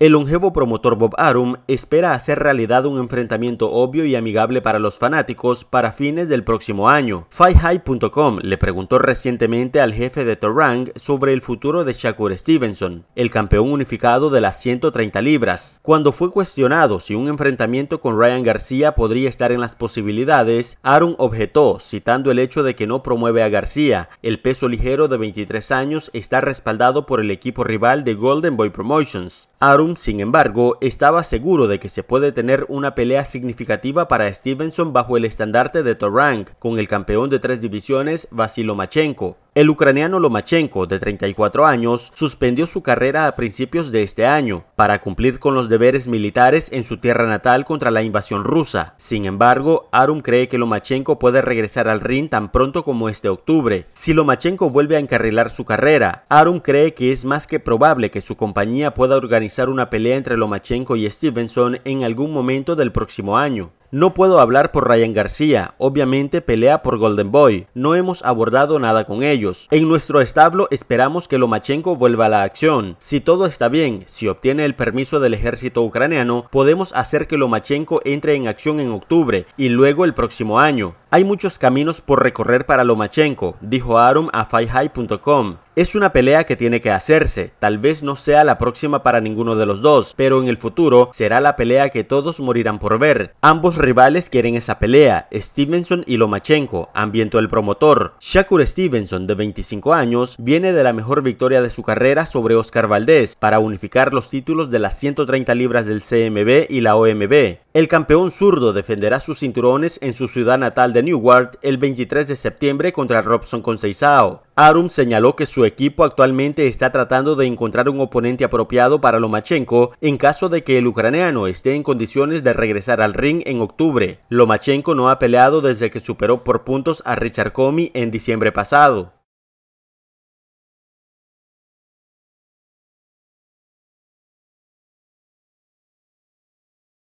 El longevo promotor Bob Arum espera hacer realidad un enfrentamiento obvio y amigable para los fanáticos para fines del próximo año. FightHigh.com le preguntó recientemente al jefe de Torang sobre el futuro de Shakur Stevenson, el campeón unificado de las 130 libras. Cuando fue cuestionado si un enfrentamiento con Ryan García podría estar en las posibilidades, Arum objetó, citando el hecho de que no promueve a García. El peso ligero de 23 años está respaldado por el equipo rival de Golden Boy Promotions sin embargo, estaba seguro de que se puede tener una pelea significativa para Stevenson bajo el estandarte de Torang, con el campeón de tres divisiones, Vasilo Machenko. El ucraniano Lomachenko, de 34 años, suspendió su carrera a principios de este año para cumplir con los deberes militares en su tierra natal contra la invasión rusa. Sin embargo, Arum cree que Lomachenko puede regresar al ring tan pronto como este octubre. Si Lomachenko vuelve a encarrilar su carrera, Arum cree que es más que probable que su compañía pueda organizar una pelea entre Lomachenko y Stevenson en algún momento del próximo año. No puedo hablar por Ryan García, obviamente pelea por Golden Boy, no hemos abordado nada con ellos. En nuestro establo esperamos que Lomachenko vuelva a la acción. Si todo está bien, si obtiene el permiso del ejército ucraniano, podemos hacer que Lomachenko entre en acción en octubre y luego el próximo año. Hay muchos caminos por recorrer para Lomachenko, dijo Arum a FightHigh.com. Es una pelea que tiene que hacerse, tal vez no sea la próxima para ninguno de los dos, pero en el futuro será la pelea que todos morirán por ver. Ambos rivales quieren esa pelea, Stevenson y Lomachenko, ambientó el promotor. Shakur Stevenson, de 25 años, viene de la mejor victoria de su carrera sobre Oscar Valdés para unificar los títulos de las 130 libras del CMB y la OMB. El campeón zurdo defenderá sus cinturones en su ciudad natal de Newark el 23 de septiembre contra Robson Conceizao. Arum señaló que su equipo actualmente está tratando de encontrar un oponente apropiado para Lomachenko en caso de que el ucraniano esté en condiciones de regresar al ring en octubre. Lomachenko no ha peleado desde que superó por puntos a Richard Comey en diciembre pasado.